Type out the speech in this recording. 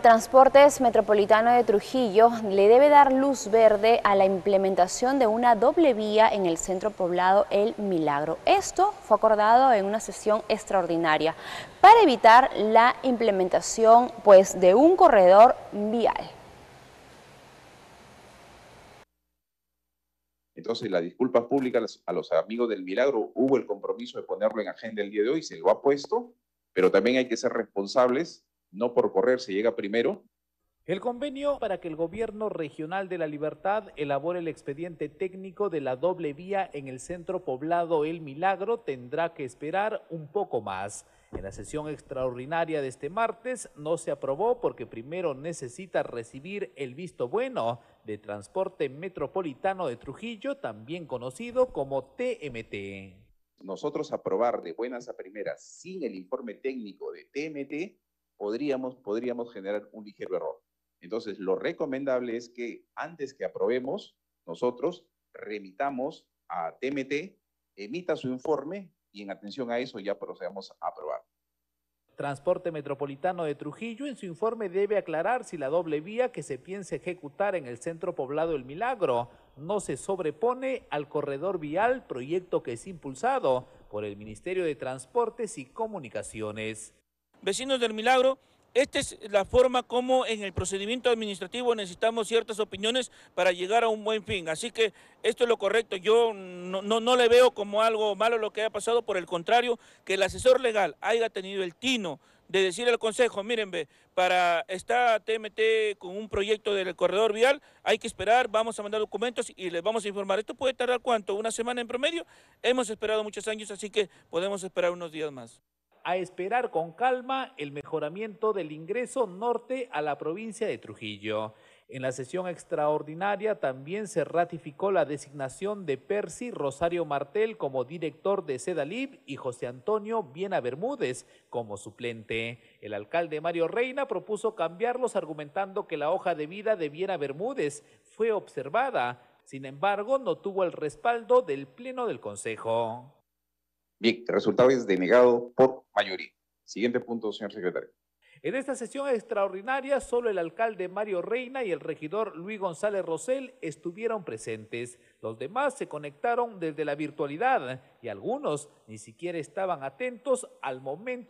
Transportes Metropolitano de Trujillo le debe dar luz verde a la implementación de una doble vía en el centro poblado El Milagro. Esto fue acordado en una sesión extraordinaria para evitar la implementación pues, de un corredor vial. Entonces, las disculpas públicas a los amigos del Milagro, hubo el compromiso de ponerlo en agenda el día de hoy, se lo ha puesto, pero también hay que ser responsables no por correr se llega primero. El convenio para que el gobierno regional de la Libertad elabore el expediente técnico de la doble vía en el centro poblado El Milagro tendrá que esperar un poco más. En la sesión extraordinaria de este martes no se aprobó porque primero necesita recibir el visto bueno de Transporte Metropolitano de Trujillo, también conocido como TMT. Nosotros aprobar de buenas a primeras sin el informe técnico de TMT podríamos, generar un ligero error. Entonces, lo recomendable es que antes que aprobemos, nosotros remitamos a TMT, emita su informe y en atención a eso ya procedamos a aprobar. Transporte Metropolitano de Trujillo en su informe debe aclarar si la doble vía que se piensa ejecutar en el centro poblado El Milagro no se sobrepone al corredor vial, proyecto que es impulsado por el Ministerio de Transportes y Comunicaciones vecinos del Milagro, esta es la forma como en el procedimiento administrativo necesitamos ciertas opiniones para llegar a un buen fin. Así que esto es lo correcto. Yo no, no, le veo como algo malo lo que haya pasado. Por el contrario, que el asesor legal haya tenido el tino de decir al Consejo, miren, ve, para esta TMT con un proyecto del corredor vial, hay que esperar, vamos a mandar documentos y les vamos a informar. ¿Esto puede tardar cuánto? ¿Una semana en promedio? Hemos esperado muchos años, así que podemos esperar unos días más a esperar con calma el mejoramiento del ingreso norte a la provincia de Trujillo. En la sesión extraordinaria también se ratificó la designación de Percy Rosario Martel como director de Sedalib y José Antonio Viena Bermúdez como suplente. El alcalde Mario Reina propuso cambiarlos argumentando que la hoja de vida de Viena Bermúdez fue observada. Sin embargo, no tuvo el respaldo del Pleno del Consejo. Bien, el resultado es denegado por mayoría. Siguiente punto, señor secretario. En esta sesión extraordinaria, solo el alcalde Mario Reina y el regidor Luis González Rosell estuvieron presentes. Los demás se conectaron desde la virtualidad y algunos ni siquiera estaban atentos al momento.